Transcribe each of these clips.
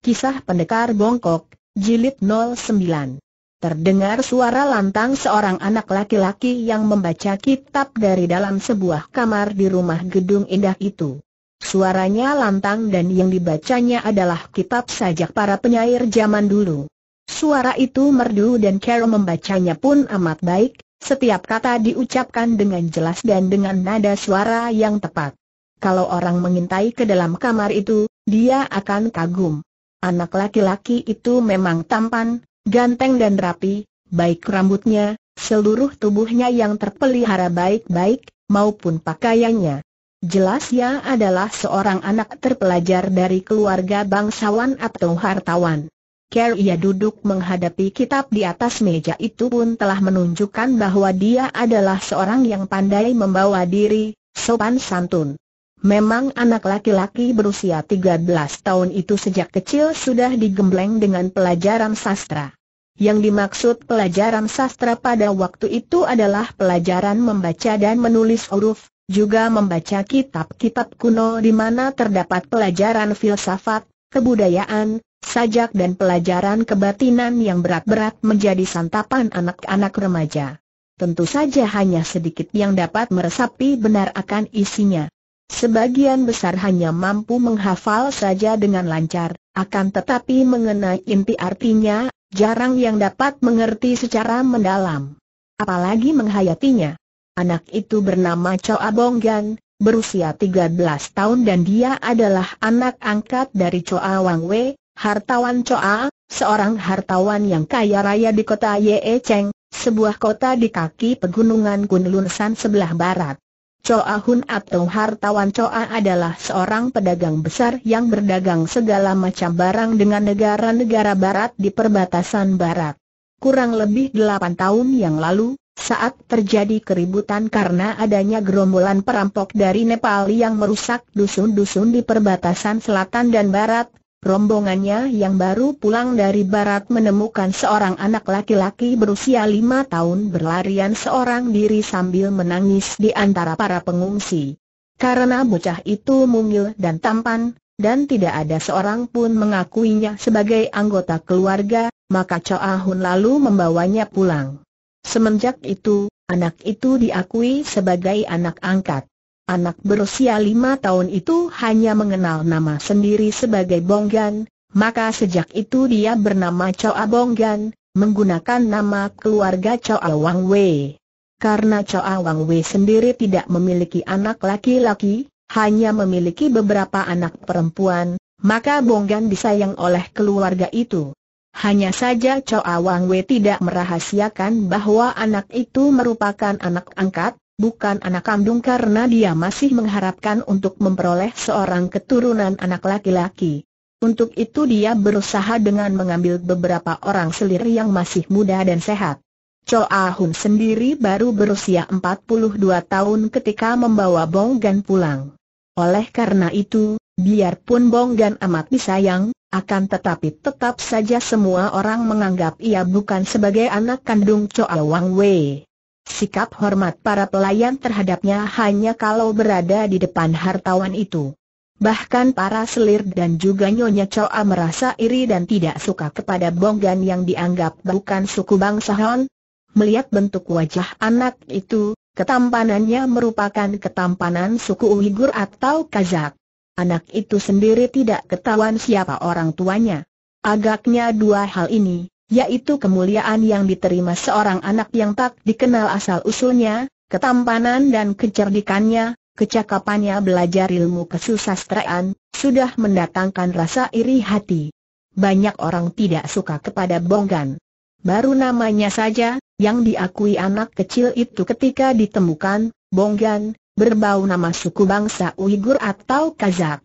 Kisah Pendekar Bongkok, Jilid 09 Terdengar suara lantang seorang anak laki-laki yang membaca kitab dari dalam sebuah kamar di rumah gedung indah itu. Suaranya lantang dan yang dibacanya adalah kitab sajak para penyair zaman dulu. Suara itu merdu dan Carol membacanya pun amat baik, setiap kata diucapkan dengan jelas dan dengan nada suara yang tepat. Kalau orang mengintai ke dalam kamar itu, dia akan kagum. Anak laki-laki itu memang tampan, ganteng dan rapi, baik rambutnya, seluruh tubuhnya yang terpelihara baik-baik, maupun pakaiannya. Jelas ia adalah seorang anak terpelajar dari keluarga bangsawan atau hartawan. Ker ia duduk menghadapi kitab di atas meja itu pun telah menunjukkan bahwa dia adalah seorang yang pandai membawa diri, sopan santun. Memang anak laki-laki berusia 13 tahun itu sejak kecil sudah digembleng dengan pelajaran sastra. Yang dimaksud pelajaran sastra pada waktu itu adalah pelajaran membaca dan menulis huruf, juga membaca kitab-kitab kuno di mana terdapat pelajaran filsafat, kebudayaan, sajak dan pelajaran kebatinan yang berat-berat menjadi santapan anak-anak remaja. Tentu saja hanya sedikit yang dapat meresapi benar akan isinya. Sebagian besar hanya mampu menghafal saja dengan lancar, akan tetapi mengenai inti artinya, jarang yang dapat mengerti secara mendalam. Apalagi menghayatinya. Anak itu bernama Choa Abonggan, berusia 13 tahun dan dia adalah anak angkat dari Choa Wang Wei, hartawan Choa, seorang hartawan yang kaya raya di kota Ye Cheng, sebuah kota di kaki pegunungan San sebelah barat. Choa Hun atau hartawan Choa adalah seorang pedagang besar yang berdagang segala macam barang dengan negara-negara barat di perbatasan barat. Kurang lebih delapan tahun yang lalu, saat terjadi keributan karena adanya gerombolan perampok dari Nepal yang merusak dusun-dusun di perbatasan selatan dan barat, Rombongannya yang baru pulang dari barat menemukan seorang anak laki-laki berusia lima tahun berlarian seorang diri sambil menangis di antara para pengungsi. Karena bocah itu mungil dan tampan, dan tidak ada seorang pun mengakuinya sebagai anggota keluarga, maka Choa Hun lalu membawanya pulang. Semenjak itu, anak itu diakui sebagai anak angkat. Anak berusia lima tahun itu hanya mengenal nama sendiri sebagai Bonggan, maka sejak itu dia bernama Choa Bonggan, menggunakan nama keluarga Choa Wang Wei. Karena Choa Wang Wei sendiri tidak memiliki anak laki-laki, hanya memiliki beberapa anak perempuan, maka Bonggan disayang oleh keluarga itu. Hanya saja Choa Wang Wei tidak merahasiakan bahwa anak itu merupakan anak angkat, bukan anak kandung karena dia masih mengharapkan untuk memperoleh seorang keturunan anak laki-laki. Untuk itu dia berusaha dengan mengambil beberapa orang selir yang masih muda dan sehat. Choa Hun sendiri baru berusia 42 tahun ketika membawa Bonggan pulang. Oleh karena itu, biarpun Bonggan amat disayang, akan tetapi tetap saja semua orang menganggap ia bukan sebagai anak kandung Choa Wang Wei sikap hormat para pelayan terhadapnya hanya kalau berada di depan hartawan itu. Bahkan para selir dan juga Nyonya Choa merasa iri dan tidak suka kepada Bonggan yang dianggap bukan suku bangsa Hon. Melihat bentuk wajah anak itu, ketampanannya merupakan ketampanan suku Uighur atau Kazak. Anak itu sendiri tidak ketahuan siapa orang tuanya. Agaknya dua hal ini, yaitu kemuliaan yang diterima seorang anak yang tak dikenal asal-usulnya, ketampanan dan kecerdikannya, kecakapannya belajar ilmu kesusastraan, sudah mendatangkan rasa iri hati. Banyak orang tidak suka kepada Bonggan. Baru namanya saja, yang diakui anak kecil itu ketika ditemukan, Bonggan, berbau nama suku bangsa Uighur atau Kazak.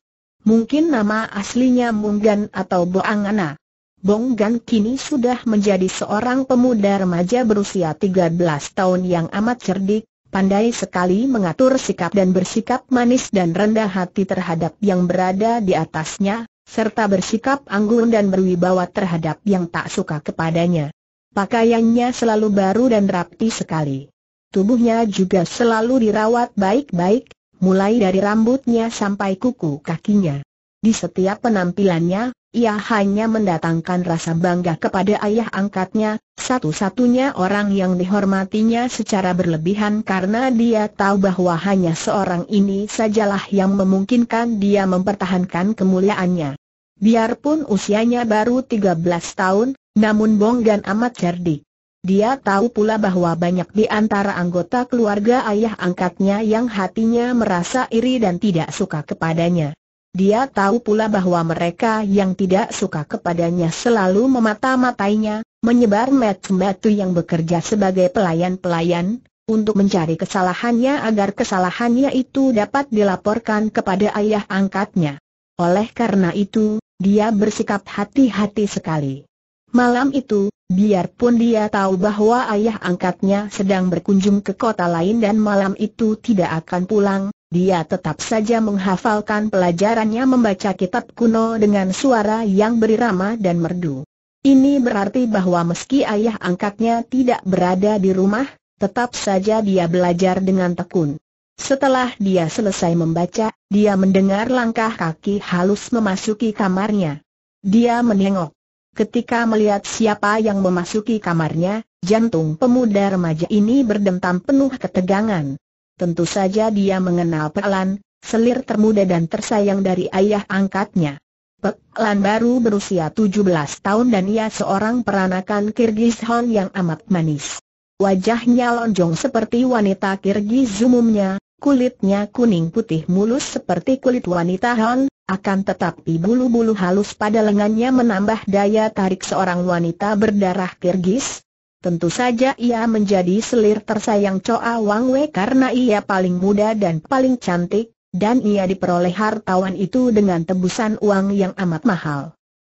Mungkin nama aslinya Munggan atau Boangana. Bong Gan kini sudah menjadi seorang pemuda remaja berusia 13 tahun yang amat cerdik, pandai sekali mengatur sikap dan bersikap manis dan rendah hati terhadap yang berada di atasnya, serta bersikap anggun dan berwibawa terhadap yang tak suka kepadanya. Pakaiannya selalu baru dan rapi sekali. Tubuhnya juga selalu dirawat baik-baik, mulai dari rambutnya sampai kuku kakinya. Di setiap penampilannya, ia hanya mendatangkan rasa bangga kepada ayah angkatnya, satu-satunya orang yang dihormatinya secara berlebihan karena dia tahu bahwa hanya seorang ini sajalah yang memungkinkan dia mempertahankan kemuliaannya. Biarpun usianya baru 13 tahun, namun Bong Gan amat cerdik. Dia tahu pula bahwa banyak di antara anggota keluarga ayah angkatnya yang hatinya merasa iri dan tidak suka kepadanya. Dia tahu pula bahwa mereka yang tidak suka kepadanya selalu memata-matainya, menyebar metu-metu yang bekerja sebagai pelayan-pelayan, untuk mencari kesalahannya agar kesalahannya itu dapat dilaporkan kepada ayah angkatnya. Oleh karena itu, dia bersikap hati-hati sekali. Malam itu, biarpun dia tahu bahwa ayah angkatnya sedang berkunjung ke kota lain dan malam itu tidak akan pulang, dia tetap saja menghafalkan pelajarannya membaca kitab kuno dengan suara yang berirama dan merdu. Ini berarti bahwa meski ayah angkatnya tidak berada di rumah, tetap saja dia belajar dengan tekun. Setelah dia selesai membaca, dia mendengar langkah kaki halus memasuki kamarnya. Dia menengok. Ketika melihat siapa yang memasuki kamarnya, jantung pemuda remaja ini berdentam penuh ketegangan tentu saja dia mengenal Pelan, selir termuda dan tersayang dari ayah angkatnya. Pelan baru berusia 17 tahun dan ia seorang peranakan Kirgis Hon yang amat manis. Wajahnya lonjong seperti wanita Kirgis umumnya, kulitnya kuning putih mulus seperti kulit wanita Hon, akan tetapi bulu-bulu halus pada lengannya menambah daya tarik seorang wanita berdarah Kirgis. Tentu saja ia menjadi selir tersayang Coa Wang Wei karena ia paling muda dan paling cantik, dan ia diperoleh hartawan itu dengan tebusan uang yang amat mahal.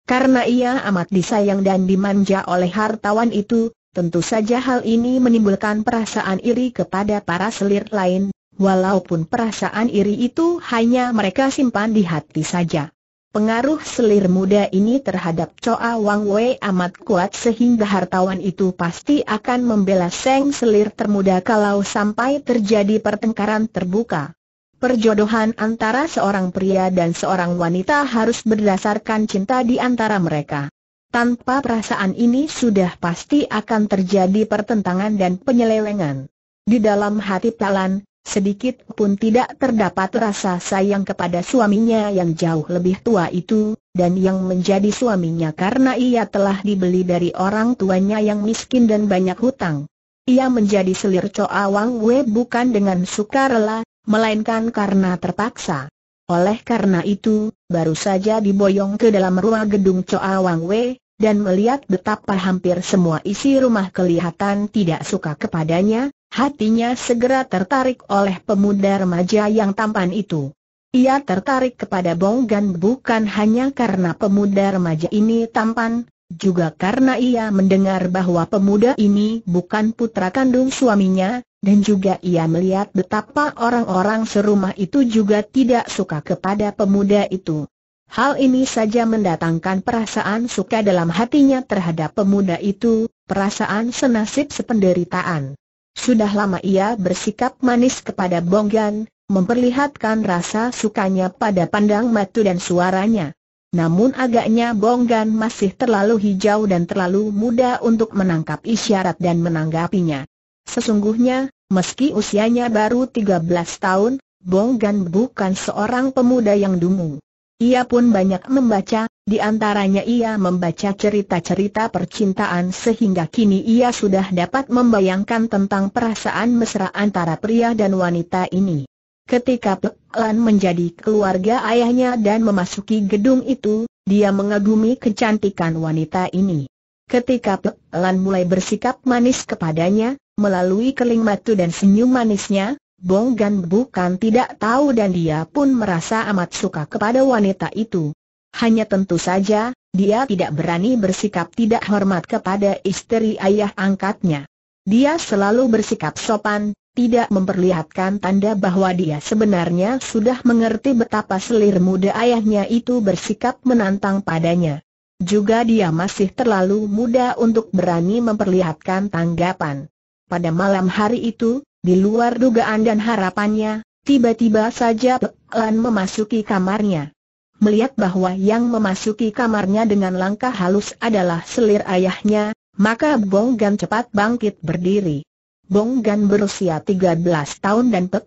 Karena ia amat disayang dan dimanja oleh hartawan itu, tentu saja hal ini menimbulkan perasaan iri kepada para selir lain, walaupun perasaan iri itu hanya mereka simpan di hati saja. Pengaruh selir muda ini terhadap Coa Wang Wei amat kuat sehingga hartawan itu pasti akan membela Seng selir termuda kalau sampai terjadi pertengkaran terbuka. Perjodohan antara seorang pria dan seorang wanita harus berdasarkan cinta di antara mereka. Tanpa perasaan ini sudah pasti akan terjadi pertentangan dan penyelewengan. Di dalam hati Talan, Sedikit pun tidak terdapat rasa sayang kepada suaminya yang jauh lebih tua itu, dan yang menjadi suaminya karena ia telah dibeli dari orang tuanya yang miskin dan banyak hutang. Ia menjadi selir coa Wang Wei bukan dengan suka rela, melainkan karena terpaksa. Oleh karena itu, baru saja diboyong ke dalam ruang gedung coa Wang Wei, dan melihat betapa hampir semua isi rumah kelihatan tidak suka kepadanya, Hatinya segera tertarik oleh pemuda remaja yang tampan itu. Ia tertarik kepada Bonggan bukan hanya karena pemuda remaja ini tampan, juga karena ia mendengar bahwa pemuda ini bukan putra kandung suaminya, dan juga ia melihat betapa orang-orang serumah itu juga tidak suka kepada pemuda itu. Hal ini saja mendatangkan perasaan suka dalam hatinya terhadap pemuda itu, perasaan senasib sependeritaan. Sudah lama ia bersikap manis kepada Bonggan, memperlihatkan rasa sukanya pada pandang matu dan suaranya. Namun agaknya Bonggan masih terlalu hijau dan terlalu muda untuk menangkap isyarat dan menanggapinya. Sesungguhnya, meski usianya baru 13 tahun, Bonggan bukan seorang pemuda yang dungu. Ia pun banyak membaca, di antaranya ia membaca cerita-cerita percintaan sehingga kini ia sudah dapat membayangkan tentang perasaan mesra antara pria dan wanita ini. Ketika Pelan menjadi keluarga ayahnya dan memasuki gedung itu, dia mengagumi kecantikan wanita ini. Ketika Pelan mulai bersikap manis kepadanya, melalui keling matu dan senyum manisnya, Gan bukan tidak tahu dan dia pun merasa amat suka kepada wanita itu. Hanya tentu saja, dia tidak berani bersikap tidak hormat kepada istri ayah angkatnya. Dia selalu bersikap sopan, tidak memperlihatkan tanda bahwa dia sebenarnya sudah mengerti betapa selir muda ayahnya itu bersikap menantang padanya. Juga dia masih terlalu muda untuk berani memperlihatkan tanggapan. Pada malam hari itu, di luar dugaan dan harapannya, tiba-tiba saja Pelan memasuki kamarnya. Melihat bahwa yang memasuki kamarnya dengan langkah halus adalah selir ayahnya, maka Bong Gan cepat bangkit berdiri. Bong Gan berusia 13 tahun dan Pek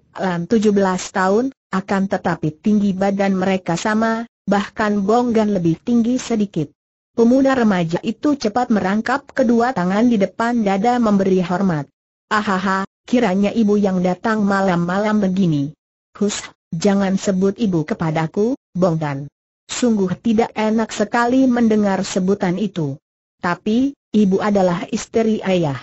17 tahun, akan tetapi tinggi badan mereka sama, bahkan Bong Gan lebih tinggi sedikit. Pemuda remaja itu cepat merangkap kedua tangan di depan dada memberi hormat. Ahaha, kiranya ibu yang datang malam-malam begini. Hus, jangan sebut ibu kepadaku, Bongdan. Sungguh tidak enak sekali mendengar sebutan itu. Tapi, ibu adalah istri ayah.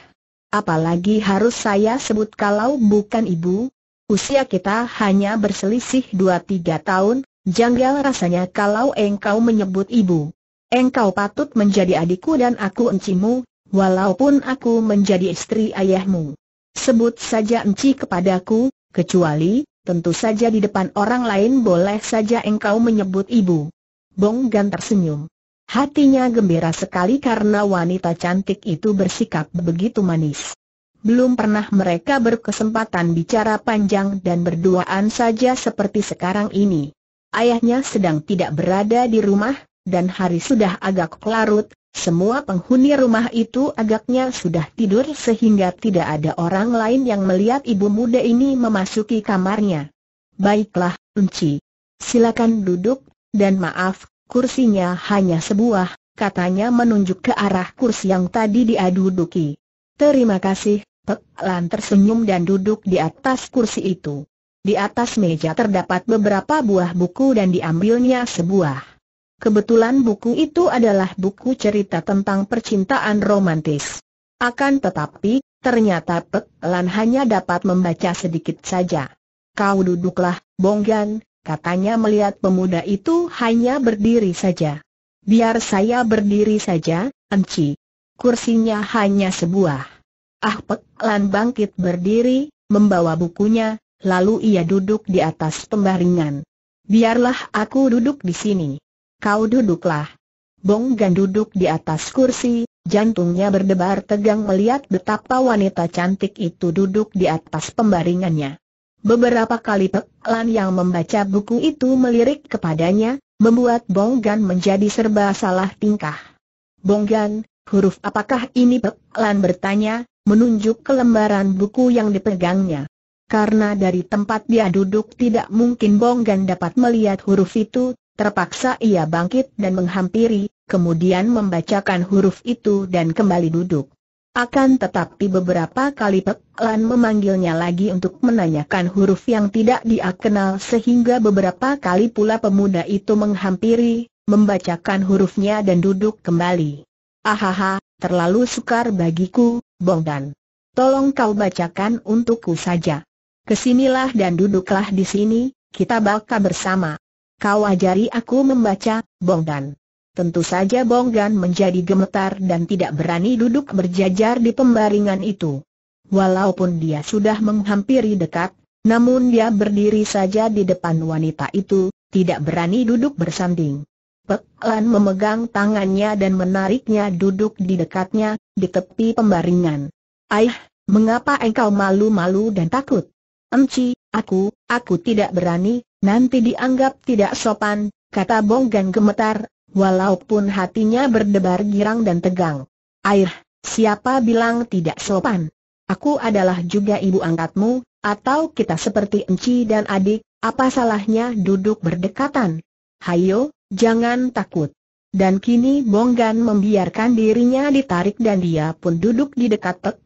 Apalagi harus saya sebut kalau bukan ibu? Usia kita hanya berselisih dua tiga tahun, janggal rasanya kalau engkau menyebut ibu. Engkau patut menjadi adikku dan aku encimu, walaupun aku menjadi istri ayahmu. Sebut saja enci kepadaku, kecuali, tentu saja di depan orang lain boleh saja engkau menyebut ibu. Bong Gan tersenyum. Hatinya gembira sekali karena wanita cantik itu bersikap begitu manis. Belum pernah mereka berkesempatan bicara panjang dan berduaan saja seperti sekarang ini. Ayahnya sedang tidak berada di rumah, dan hari sudah agak larut, semua penghuni rumah itu agaknya sudah tidur sehingga tidak ada orang lain yang melihat ibu muda ini memasuki kamarnya. Baiklah, Enci. Silakan duduk, dan maaf, kursinya hanya sebuah, katanya menunjuk ke arah kursi yang tadi dia duduki. Terima kasih, Pek Lan tersenyum dan duduk di atas kursi itu. Di atas meja terdapat beberapa buah buku dan diambilnya sebuah. Kebetulan buku itu adalah buku cerita tentang percintaan romantis. Akan tetapi, ternyata Pek Lan hanya dapat membaca sedikit saja. Kau duduklah, Bonggan, katanya melihat pemuda itu hanya berdiri saja. Biar saya berdiri saja, Enci. Kursinya hanya sebuah. Ah Pek Lan bangkit berdiri, membawa bukunya, lalu ia duduk di atas pembaringan. Biarlah aku duduk di sini kau duduklah. Bong Gan duduk di atas kursi, jantungnya berdebar tegang melihat betapa wanita cantik itu duduk di atas pembaringannya. Beberapa kali Pek yang membaca buku itu melirik kepadanya, membuat Bong Gan menjadi serba salah tingkah. Bong Gan, huruf apakah ini Pek bertanya, menunjuk ke lembaran buku yang dipegangnya. Karena dari tempat dia duduk tidak mungkin Bong Gan dapat melihat huruf itu, Terpaksa ia bangkit dan menghampiri, kemudian membacakan huruf itu dan kembali duduk. Akan tetapi beberapa kali Pek Lan memanggilnya lagi untuk menanyakan huruf yang tidak dia kenal sehingga beberapa kali pula pemuda itu menghampiri, membacakan hurufnya dan duduk kembali. Ahaha, terlalu sukar bagiku, Bongdan. Tolong kau bacakan untukku saja. Kesinilah dan duduklah di sini, kita bakal bersama. Kau ajari aku membaca, Bongdan. Tentu saja Bongdan menjadi gemetar dan tidak berani duduk berjajar di pembaringan itu. Walaupun dia sudah menghampiri dekat, namun dia berdiri saja di depan wanita itu, tidak berani duduk bersanding. Pek memegang tangannya dan menariknya duduk di dekatnya, di tepi pembaringan. Aih, mengapa engkau malu-malu dan takut? Enci, aku, aku tidak berani, nanti dianggap tidak sopan, kata Bonggan gemetar, walaupun hatinya berdebar girang dan tegang. Air, siapa bilang tidak sopan? Aku adalah juga ibu angkatmu, atau kita seperti enci dan adik, apa salahnya duduk berdekatan? Hayo, jangan takut. Dan kini Bonggan membiarkan dirinya ditarik dan dia pun duduk di dekat Pek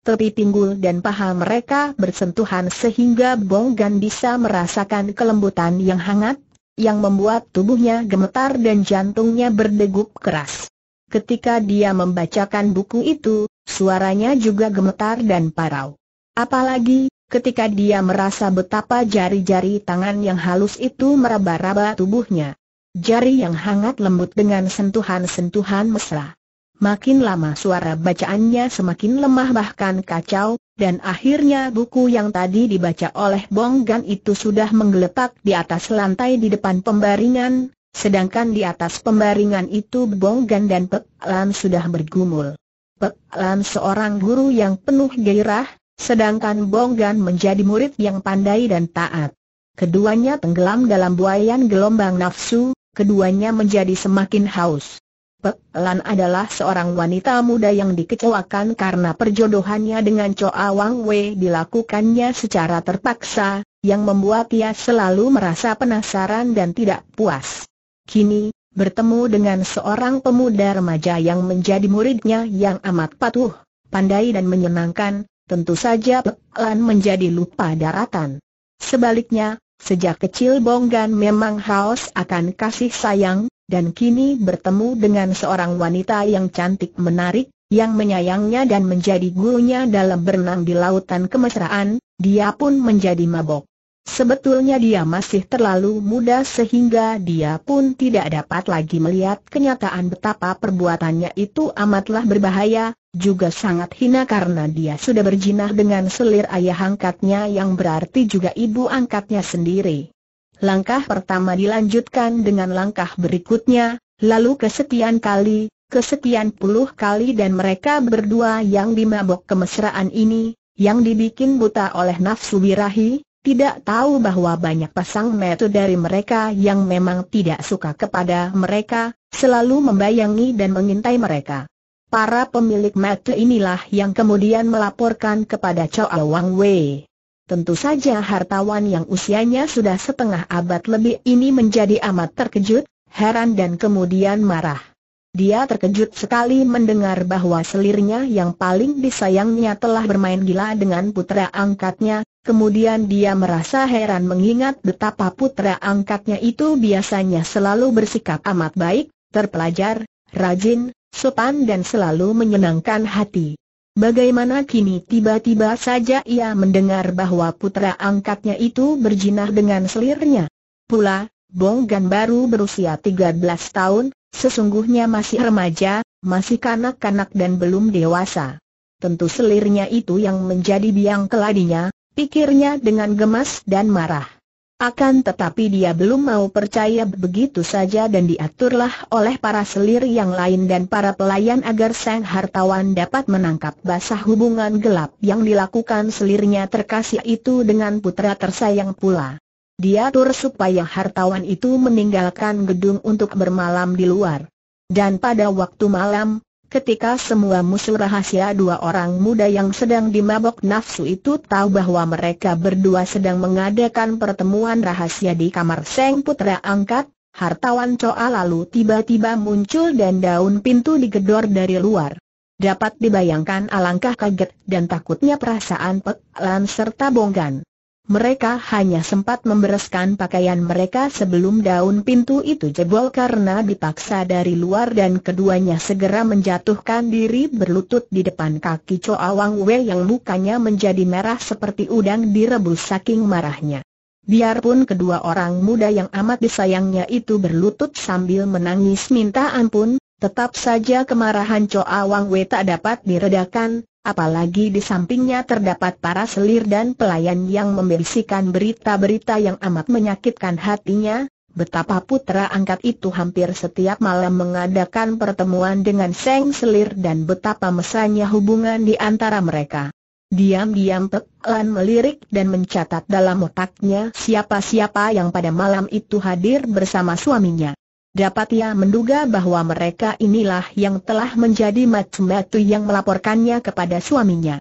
Tepi pinggul dan paha mereka bersentuhan sehingga Bonggan bisa merasakan kelembutan yang hangat, yang membuat tubuhnya gemetar dan jantungnya berdegup keras. Ketika dia membacakan buku itu, suaranya juga gemetar dan parau. Apalagi, ketika dia merasa betapa jari-jari tangan yang halus itu meraba-raba tubuhnya. Jari yang hangat lembut dengan sentuhan-sentuhan mesra. Makin lama suara bacaannya semakin lemah bahkan kacau, dan akhirnya buku yang tadi dibaca oleh Bong Gan itu sudah menggeletak di atas lantai di depan pembaringan, sedangkan di atas pembaringan itu Bong Gan dan Pek Lan sudah bergumul. Pek Lan seorang guru yang penuh gairah, sedangkan Bong Gan menjadi murid yang pandai dan taat. Keduanya tenggelam dalam buayan gelombang nafsu, keduanya menjadi semakin haus. Lan adalah seorang wanita muda yang dikecewakan karena perjodohannya dengan Choa Wang Wei dilakukannya secara terpaksa, yang membuat ia selalu merasa penasaran dan tidak puas. Kini, bertemu dengan seorang pemuda remaja yang menjadi muridnya yang amat patuh, pandai dan menyenangkan, tentu saja Lan menjadi lupa daratan. Sebaliknya, Sejak kecil Bonggan memang haus akan kasih sayang, dan kini bertemu dengan seorang wanita yang cantik menarik, yang menyayangnya dan menjadi gurunya dalam berenang di lautan kemesraan, dia pun menjadi mabok. Sebetulnya dia masih terlalu muda sehingga dia pun tidak dapat lagi melihat kenyataan betapa perbuatannya itu amatlah berbahaya, juga sangat hina karena dia sudah berjinah dengan selir ayah angkatnya yang berarti juga ibu angkatnya sendiri. Langkah pertama dilanjutkan dengan langkah berikutnya, lalu kesekian kali, kesekian puluh kali dan mereka berdua yang dimabok kemesraan ini, yang dibikin buta oleh nafsu birahi, tidak tahu bahwa banyak pasang metu dari mereka yang memang tidak suka kepada mereka, selalu membayangi dan mengintai mereka. Para pemilik metu inilah yang kemudian melaporkan kepada Chow Wang Wei. Tentu saja hartawan yang usianya sudah setengah abad lebih ini menjadi amat terkejut, heran dan kemudian marah. Dia terkejut sekali mendengar bahwa selirnya yang paling disayangnya telah bermain gila dengan putra angkatnya, kemudian dia merasa heran mengingat betapa putra angkatnya itu biasanya selalu bersikap amat baik, terpelajar, rajin, sopan dan selalu menyenangkan hati. Bagaimana kini tiba-tiba saja ia mendengar bahwa putra angkatnya itu berjinah dengan selirnya? Pula, Bonggan baru berusia 13 tahun, Sesungguhnya masih remaja, masih kanak-kanak dan belum dewasa. Tentu selirnya itu yang menjadi biang keladinya, pikirnya dengan gemas dan marah. Akan tetapi dia belum mau percaya begitu saja dan diaturlah oleh para selir yang lain dan para pelayan agar sang hartawan dapat menangkap basah hubungan gelap yang dilakukan selirnya terkasih itu dengan putra tersayang pula. Dia diatur supaya hartawan itu meninggalkan gedung untuk bermalam di luar. Dan pada waktu malam, Ketika semua musuh rahasia dua orang muda yang sedang dimabok nafsu itu tahu bahwa mereka berdua sedang mengadakan pertemuan rahasia di kamar Seng Putra Angkat, hartawan Coa lalu tiba-tiba muncul dan daun pintu digedor dari luar. Dapat dibayangkan alangkah kaget dan takutnya perasaan Pek Lan serta Bonggan. Mereka hanya sempat membereskan pakaian mereka sebelum daun pintu itu jebol karena dipaksa dari luar dan keduanya segera menjatuhkan diri berlutut di depan kaki Cho Awang Wei yang mukanya menjadi merah seperti udang direbus saking marahnya. Biarpun kedua orang muda yang amat disayangnya itu berlutut sambil menangis minta ampun, tetap saja kemarahan Cho Awang Wei tak dapat diredakan, Apalagi di sampingnya terdapat para selir dan pelayan yang membisikkan berita-berita yang amat menyakitkan hatinya, betapa putra angkat itu hampir setiap malam mengadakan pertemuan dengan Seng Selir dan betapa mesranya hubungan di antara mereka. Diam-diam Pek melirik dan mencatat dalam otaknya siapa-siapa yang pada malam itu hadir bersama suaminya. Dapat ia menduga bahwa mereka inilah yang telah menjadi matu-matu yang melaporkannya kepada suaminya.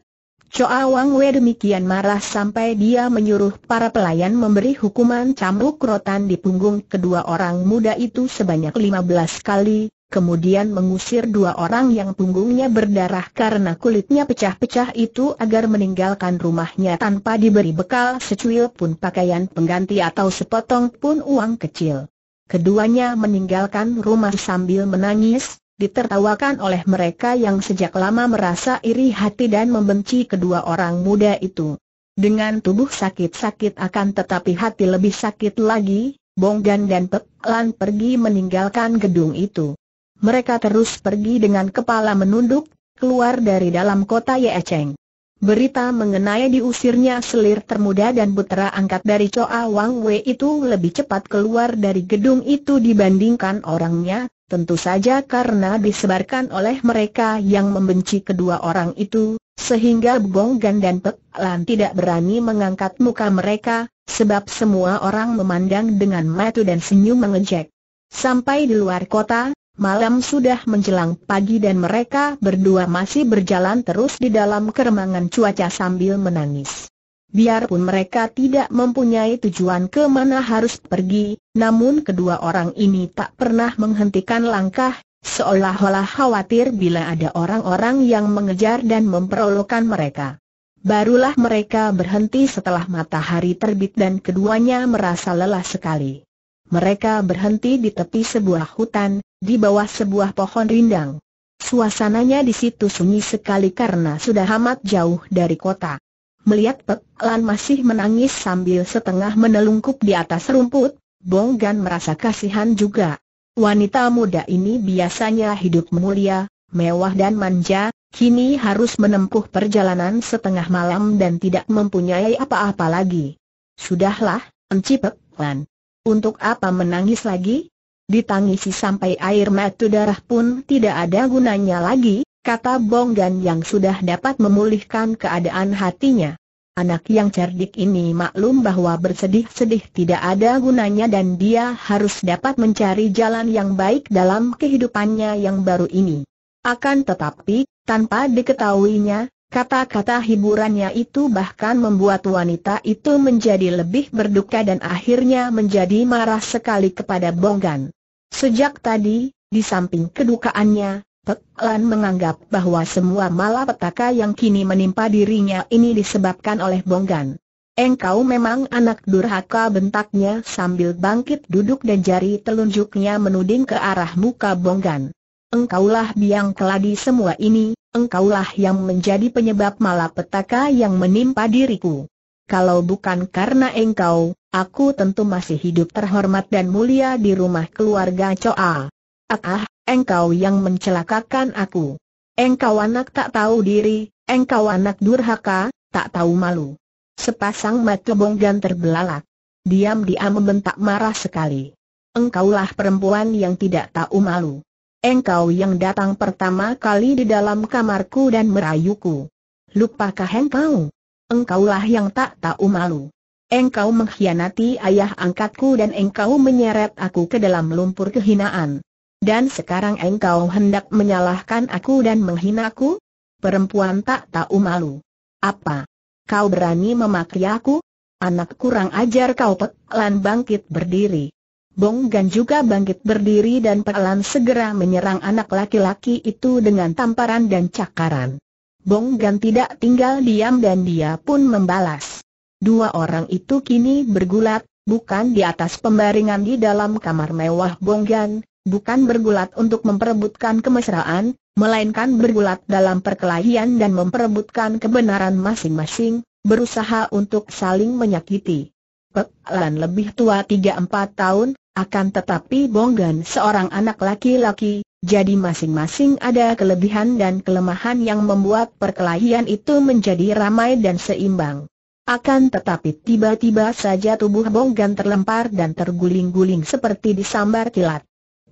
Choa Wang Wei demikian marah sampai dia menyuruh para pelayan memberi hukuman cambuk rotan di punggung kedua orang muda itu sebanyak 15 kali, kemudian mengusir dua orang yang punggungnya berdarah karena kulitnya pecah-pecah itu agar meninggalkan rumahnya tanpa diberi bekal secuil pun pakaian pengganti atau sepotong pun uang kecil. Keduanya meninggalkan rumah sambil menangis, ditertawakan oleh mereka yang sejak lama merasa iri hati dan membenci kedua orang muda itu. Dengan tubuh sakit-sakit akan tetapi hati lebih sakit lagi, Bonggan dan Pek Lan pergi meninggalkan gedung itu. Mereka terus pergi dengan kepala menunduk, keluar dari dalam kota Yecheng. Berita mengenai diusirnya selir termuda dan putera angkat dari Choa Wang Wei itu lebih cepat keluar dari gedung itu dibandingkan orangnya, tentu saja karena disebarkan oleh mereka yang membenci kedua orang itu, sehingga Bong Gan dan Pek Lan tidak berani mengangkat muka mereka, sebab semua orang memandang dengan matu dan senyum mengejek. Sampai di luar kota, Malam sudah menjelang pagi dan mereka berdua masih berjalan terus di dalam keremangan cuaca sambil menangis. Biarpun mereka tidak mempunyai tujuan ke mana harus pergi, namun kedua orang ini tak pernah menghentikan langkah, seolah-olah khawatir bila ada orang-orang yang mengejar dan memperolokan mereka. Barulah mereka berhenti setelah matahari terbit dan keduanya merasa lelah sekali. Mereka berhenti di tepi sebuah hutan, di bawah sebuah pohon rindang. Suasananya di situ sunyi sekali karena sudah amat jauh dari kota. Melihat Pek Lan masih menangis sambil setengah menelungkup di atas rumput, Bong Gan merasa kasihan juga. Wanita muda ini biasanya hidup mulia, mewah dan manja, kini harus menempuh perjalanan setengah malam dan tidak mempunyai apa-apa lagi. Sudahlah, Enci Pek Lan. Untuk apa menangis lagi? Ditangisi sampai air mata darah pun tidak ada gunanya lagi, kata Bonggan yang sudah dapat memulihkan keadaan hatinya. Anak yang cerdik ini maklum bahwa bersedih-sedih tidak ada gunanya dan dia harus dapat mencari jalan yang baik dalam kehidupannya yang baru ini. Akan tetapi, tanpa diketahuinya, Kata-kata hiburannya itu bahkan membuat wanita itu menjadi lebih berduka dan akhirnya menjadi marah sekali kepada Bonggan. Sejak tadi, di samping kedukaannya, Pek Lan menganggap bahwa semua malapetaka yang kini menimpa dirinya ini disebabkan oleh Bonggan. Engkau memang anak durhaka bentaknya sambil bangkit duduk dan jari telunjuknya menuding ke arah muka Bonggan. Engkaulah biang keladi semua ini, engkaulah yang menjadi penyebab malapetaka yang menimpa diriku. Kalau bukan karena engkau, aku tentu masih hidup terhormat dan mulia di rumah keluarga Choa. Ah, ah, engkau yang mencelakakan aku. Engkau anak tak tahu diri, engkau anak durhaka, tak tahu malu. Sepasang mata bonggan terbelalak. Diam-diam membentak marah sekali. Engkaulah perempuan yang tidak tahu malu. Engkau yang datang pertama kali di dalam kamarku dan merayuku. Lupakah engkau? Engkaulah yang tak tahu malu. Engkau mengkhianati ayah angkatku dan engkau menyeret aku ke dalam lumpur kehinaan. Dan sekarang engkau hendak menyalahkan aku dan menghinaku? Perempuan tak tahu malu. Apa? Kau berani memaki aku? Anak kurang ajar kau pelan bangkit berdiri. Bong Gan juga bangkit berdiri dan Pelan segera menyerang anak laki-laki itu dengan tamparan dan cakaran. Bong Gan tidak tinggal diam dan dia pun membalas. Dua orang itu kini bergulat, bukan di atas pembaringan di dalam kamar mewah Bong Gan, bukan bergulat untuk memperebutkan kemesraan, melainkan bergulat dalam perkelahian dan memperebutkan kebenaran masing-masing, berusaha untuk saling menyakiti. Pelan lebih tua 3-4 tahun, akan tetapi Bonggan seorang anak laki-laki, jadi masing-masing ada kelebihan dan kelemahan yang membuat perkelahian itu menjadi ramai dan seimbang. Akan tetapi tiba-tiba saja tubuh Bonggan terlempar dan terguling-guling seperti disambar kilat.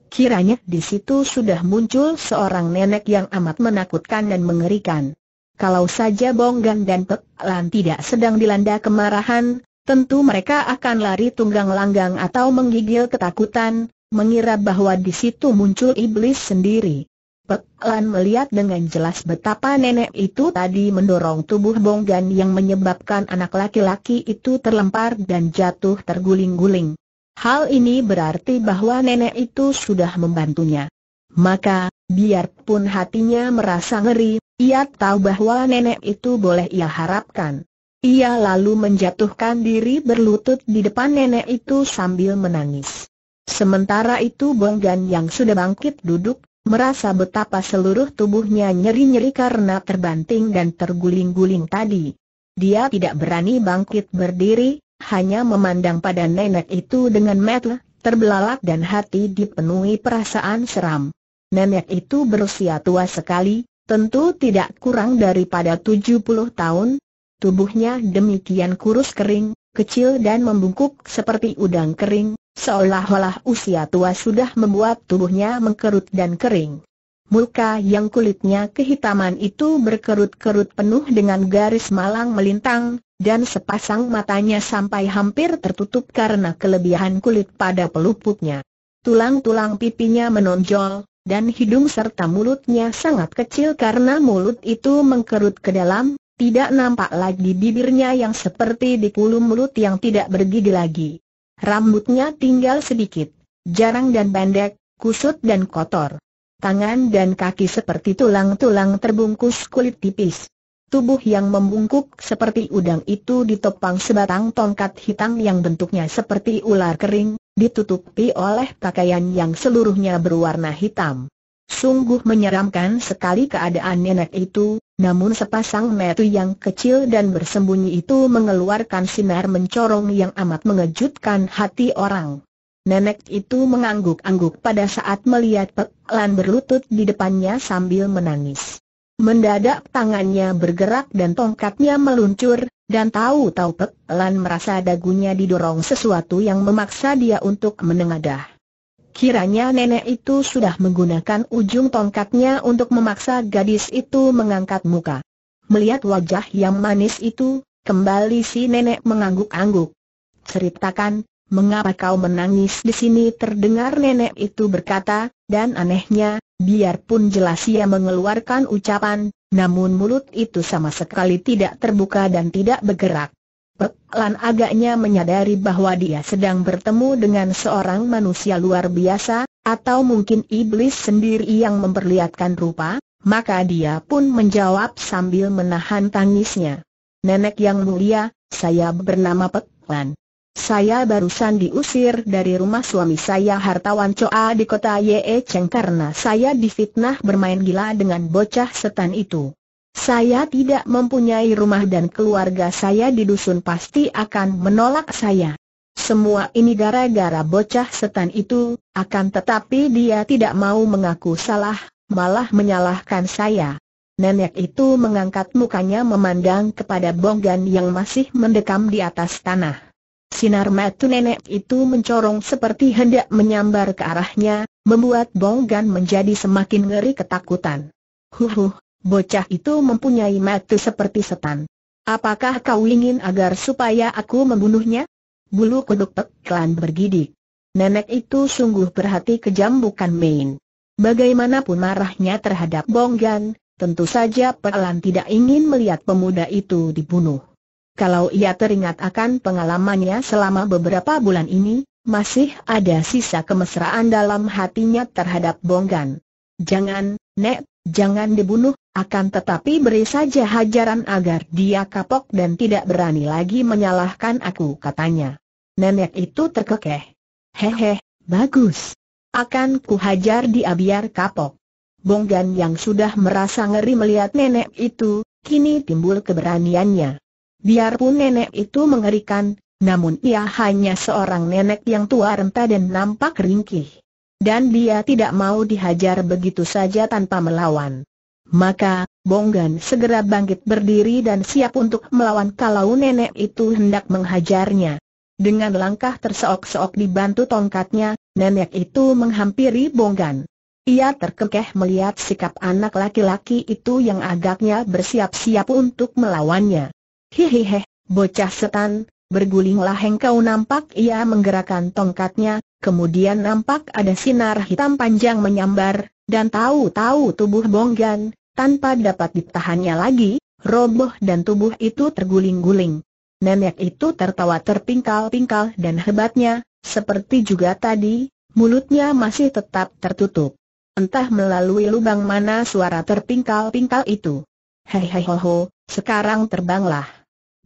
Kiranya di situ sudah muncul seorang nenek yang amat menakutkan dan mengerikan. Kalau saja Bonggan dan Pek Lan tidak sedang dilanda kemarahan, Tentu mereka akan lari tunggang langgang atau menggigil ketakutan, mengira bahwa di situ muncul iblis sendiri. Pek melihat dengan jelas betapa nenek itu tadi mendorong tubuh Bonggan yang menyebabkan anak laki-laki itu terlempar dan jatuh terguling-guling. Hal ini berarti bahwa nenek itu sudah membantunya. Maka, biarpun hatinya merasa ngeri, ia tahu bahwa nenek itu boleh ia harapkan. Ia lalu menjatuhkan diri berlutut di depan nenek itu sambil menangis. Sementara itu Bonggan yang sudah bangkit duduk, merasa betapa seluruh tubuhnya nyeri-nyeri karena terbanting dan terguling-guling tadi. Dia tidak berani bangkit berdiri, hanya memandang pada nenek itu dengan mata terbelalak dan hati dipenuhi perasaan seram. Nenek itu berusia tua sekali, tentu tidak kurang daripada 70 tahun, Tubuhnya demikian kurus kering, kecil dan membungkuk seperti udang kering, seolah-olah usia tua sudah membuat tubuhnya mengkerut dan kering. Muka yang kulitnya kehitaman itu berkerut-kerut penuh dengan garis malang melintang, dan sepasang matanya sampai hampir tertutup karena kelebihan kulit pada pelupuknya. Tulang-tulang pipinya menonjol, dan hidung serta mulutnya sangat kecil karena mulut itu mengkerut ke dalam, tidak nampak lagi bibirnya yang seperti di dikulum mulut yang tidak bergigi lagi. Rambutnya tinggal sedikit, jarang dan pendek, kusut dan kotor. Tangan dan kaki seperti tulang-tulang terbungkus kulit tipis. Tubuh yang membungkuk seperti udang itu ditopang sebatang tongkat hitam yang bentuknya seperti ular kering, ditutupi oleh pakaian yang seluruhnya berwarna hitam. Sungguh menyeramkan sekali keadaan nenek itu, namun sepasang metu yang kecil dan bersembunyi itu mengeluarkan sinar mencorong yang amat mengejutkan hati orang. Nenek itu mengangguk-angguk pada saat melihat Pek berlutut di depannya sambil menangis. Mendadak tangannya bergerak dan tongkatnya meluncur, dan tahu-tahu Pek merasa dagunya didorong sesuatu yang memaksa dia untuk menengadah. Kiranya nenek itu sudah menggunakan ujung tongkatnya untuk memaksa gadis itu mengangkat muka. Melihat wajah yang manis itu, kembali si nenek mengangguk-angguk. Ceritakan, mengapa kau menangis di sini terdengar nenek itu berkata, dan anehnya, biarpun jelas ia mengeluarkan ucapan, namun mulut itu sama sekali tidak terbuka dan tidak bergerak. Lan agaknya menyadari bahwa dia sedang bertemu dengan seorang manusia luar biasa, atau mungkin iblis sendiri yang memperlihatkan rupa, maka dia pun menjawab sambil menahan tangisnya. Nenek yang mulia, saya bernama Pek Lan. Saya barusan diusir dari rumah suami saya hartawan Coa di kota Ye Cheng karena saya difitnah bermain gila dengan bocah setan itu. Saya tidak mempunyai rumah dan keluarga saya di dusun pasti akan menolak saya. Semua ini gara-gara bocah setan itu, akan tetapi dia tidak mau mengaku salah, malah menyalahkan saya. Nenek itu mengangkat mukanya memandang kepada Bonggan yang masih mendekam di atas tanah. Sinar mata nenek itu mencorong seperti hendak menyambar ke arahnya, membuat Bonggan menjadi semakin ngeri ketakutan. Huhuh, Bocah itu mempunyai mata seperti setan. Apakah kau ingin agar supaya aku membunuhnya? Bulu kuduk peklan bergidik. Nenek itu sungguh berhati kejam bukan main. Bagaimanapun marahnya terhadap Bonggan, tentu saja Pelan tidak ingin melihat pemuda itu dibunuh. Kalau ia teringat akan pengalamannya selama beberapa bulan ini, masih ada sisa kemesraan dalam hatinya terhadap Bonggan. Jangan, Nek, Jangan dibunuh, akan tetapi beri saja hajaran agar dia kapok dan tidak berani lagi menyalahkan aku katanya. Nenek itu terkekeh. Hehe, bagus. Akan ku hajar dia biar kapok. Bonggan yang sudah merasa ngeri melihat nenek itu, kini timbul keberaniannya. Biarpun nenek itu mengerikan, namun ia hanya seorang nenek yang tua renta dan nampak ringkih dan dia tidak mau dihajar begitu saja tanpa melawan. Maka, Bonggan segera bangkit berdiri dan siap untuk melawan kalau nenek itu hendak menghajarnya. Dengan langkah terseok-seok dibantu tongkatnya, nenek itu menghampiri Bonggan. Ia terkekeh melihat sikap anak laki-laki itu yang agaknya bersiap-siap untuk melawannya. Hihihe, bocah setan, bergulinglah engkau nampak ia menggerakkan tongkatnya, kemudian nampak ada sinar hitam panjang menyambar, dan tahu-tahu tubuh Bonggan, tanpa dapat ditahannya lagi, roboh dan tubuh itu terguling-guling. Nenek itu tertawa terpingkal-pingkal dan hebatnya, seperti juga tadi, mulutnya masih tetap tertutup. Entah melalui lubang mana suara terpingkal-pingkal itu. Hei hei ho ho, sekarang terbanglah.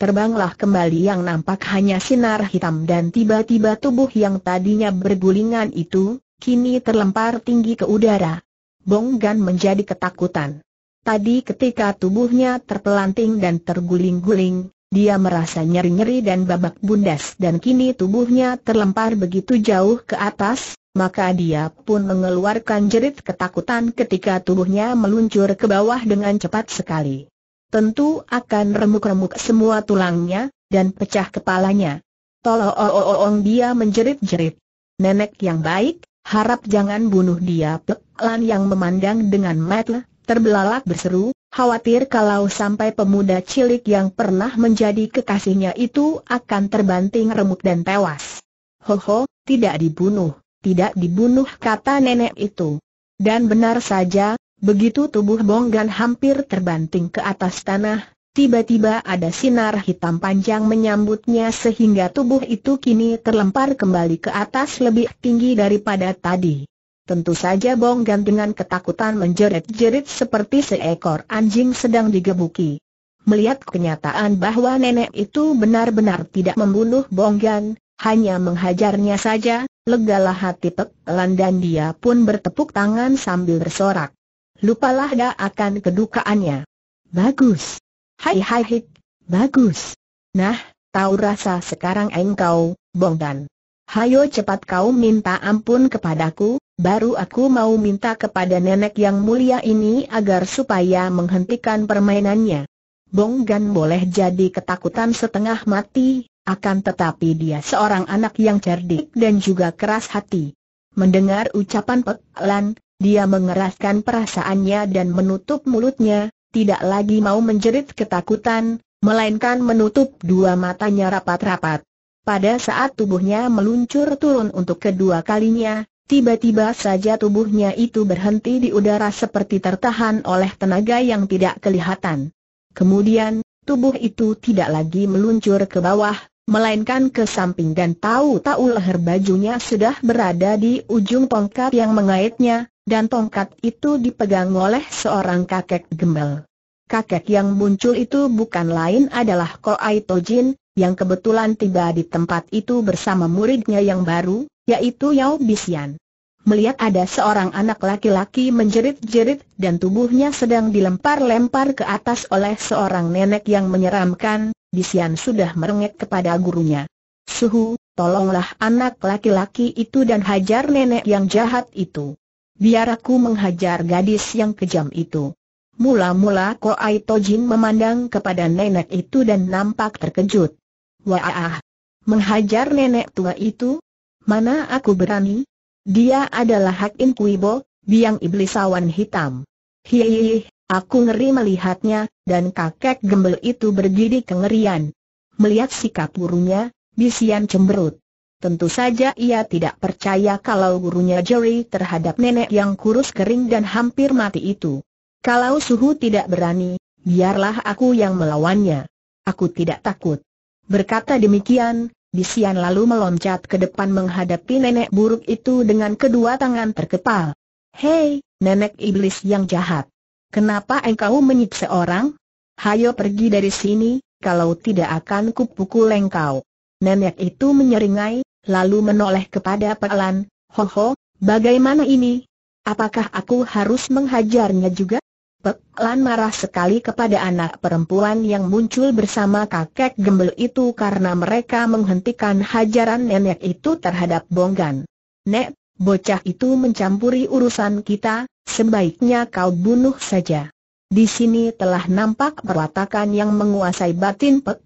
Terbanglah kembali yang nampak hanya sinar hitam dan tiba-tiba tubuh yang tadinya bergulingan itu, kini terlempar tinggi ke udara. Bonggan menjadi ketakutan. Tadi ketika tubuhnya terpelanting dan terguling-guling, dia merasa nyeri-nyeri dan babak bundas dan kini tubuhnya terlempar begitu jauh ke atas, maka dia pun mengeluarkan jerit ketakutan ketika tubuhnya meluncur ke bawah dengan cepat sekali tentu akan remuk-remuk semua tulangnya, dan pecah kepalanya. Tolong dia menjerit-jerit. Nenek yang baik, harap jangan bunuh dia. Pelan Lan yang memandang dengan mata terbelalak berseru, khawatir kalau sampai pemuda cilik yang pernah menjadi kekasihnya itu akan terbanting remuk dan tewas. Hoho, tidak dibunuh, tidak dibunuh kata nenek itu. Dan benar saja, Begitu tubuh Bonggan hampir terbanting ke atas tanah, tiba-tiba ada sinar hitam panjang menyambutnya sehingga tubuh itu kini terlempar kembali ke atas lebih tinggi daripada tadi. Tentu saja Bonggan dengan ketakutan menjerit-jerit seperti seekor anjing sedang digebuki. Melihat kenyataan bahwa nenek itu benar-benar tidak membunuh Bonggan, hanya menghajarnya saja, legalah hati Pek Elan dan dia pun bertepuk tangan sambil bersorak lupalah dah akan kedukaannya. Bagus. Hai hai hik, bagus. Nah, tahu rasa sekarang engkau, Bongdan. Hayo cepat kau minta ampun kepadaku, baru aku mau minta kepada nenek yang mulia ini agar supaya menghentikan permainannya. Bonggan boleh jadi ketakutan setengah mati, akan tetapi dia seorang anak yang cerdik dan juga keras hati. Mendengar ucapan Pek Lan, dia mengeraskan perasaannya dan menutup mulutnya, tidak lagi mau menjerit ketakutan, melainkan menutup dua matanya rapat-rapat. Pada saat tubuhnya meluncur turun untuk kedua kalinya, tiba-tiba saja tubuhnya itu berhenti di udara seperti tertahan oleh tenaga yang tidak kelihatan. Kemudian, tubuh itu tidak lagi meluncur ke bawah, melainkan ke samping dan tahu-tahu leher bajunya sudah berada di ujung tongkat yang mengaitnya, dan tongkat itu dipegang oleh seorang kakek gembel. Kakek yang muncul itu bukan lain adalah Ko Aito Jin, yang kebetulan tiba di tempat itu bersama muridnya yang baru, yaitu Yao Bisian. Melihat ada seorang anak laki-laki menjerit-jerit dan tubuhnya sedang dilempar-lempar ke atas oleh seorang nenek yang menyeramkan, Bisian sudah merengek kepada gurunya. Suhu, tolonglah anak laki-laki itu dan hajar nenek yang jahat itu. Biar aku menghajar gadis yang kejam itu. Mula-mula Ko Jin memandang kepada nenek itu dan nampak terkejut. Wah, menghajar nenek tua itu? Mana aku berani? Dia adalah Hak In Kuibo, biang iblis awan hitam. Hihihi, Aku ngeri melihatnya, dan kakek gembel itu berdiri kengerian. Melihat sikap gurunya, Bisian cemberut. Tentu saja ia tidak percaya kalau gurunya Jerry terhadap nenek yang kurus kering dan hampir mati itu. Kalau suhu tidak berani, biarlah aku yang melawannya. Aku tidak takut. Berkata demikian, Bisian lalu meloncat ke depan menghadapi nenek buruk itu dengan kedua tangan terkepal. Hei, nenek iblis yang jahat. Kenapa engkau menyiksa orang? Hayo pergi dari sini, kalau tidak akan kupukul engkau. Nenek itu menyeringai, lalu menoleh kepada Pelan, Ho ho, bagaimana ini? Apakah aku harus menghajarnya juga? Pelan marah sekali kepada anak perempuan yang muncul bersama kakek gembel itu karena mereka menghentikan hajaran nenek itu terhadap Bonggan. Nek, bocah itu mencampuri urusan kita, sebaiknya kau bunuh saja. Di sini telah nampak perwatakan yang menguasai batin Pek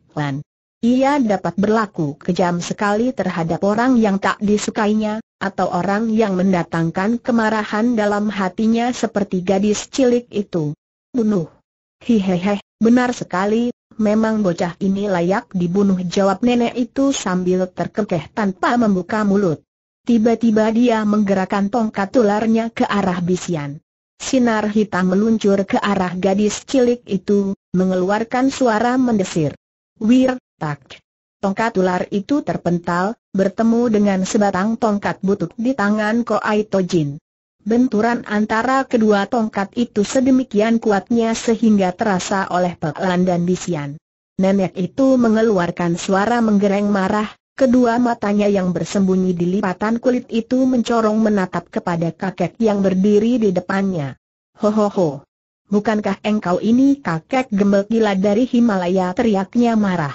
Ia dapat berlaku kejam sekali terhadap orang yang tak disukainya, atau orang yang mendatangkan kemarahan dalam hatinya seperti gadis cilik itu. Bunuh. Hihihi, benar sekali, memang bocah ini layak dibunuh jawab nenek itu sambil terkekeh tanpa membuka mulut. Tiba-tiba dia menggerakkan tongkat tularnya ke arah Bisian. Sinar hitam meluncur ke arah gadis cilik itu, mengeluarkan suara mendesir. Wir, tak. Tongkat ular itu terpental, bertemu dengan sebatang tongkat butut di tangan Aito Jin. Benturan antara kedua tongkat itu sedemikian kuatnya sehingga terasa oleh Lan dan Bisian. Nenek itu mengeluarkan suara menggereng marah, Kedua matanya yang bersembunyi di lipatan kulit itu mencorong menatap kepada kakek yang berdiri di depannya. Ho ho ho. Bukankah engkau ini kakek gembel gila dari Himalaya teriaknya marah.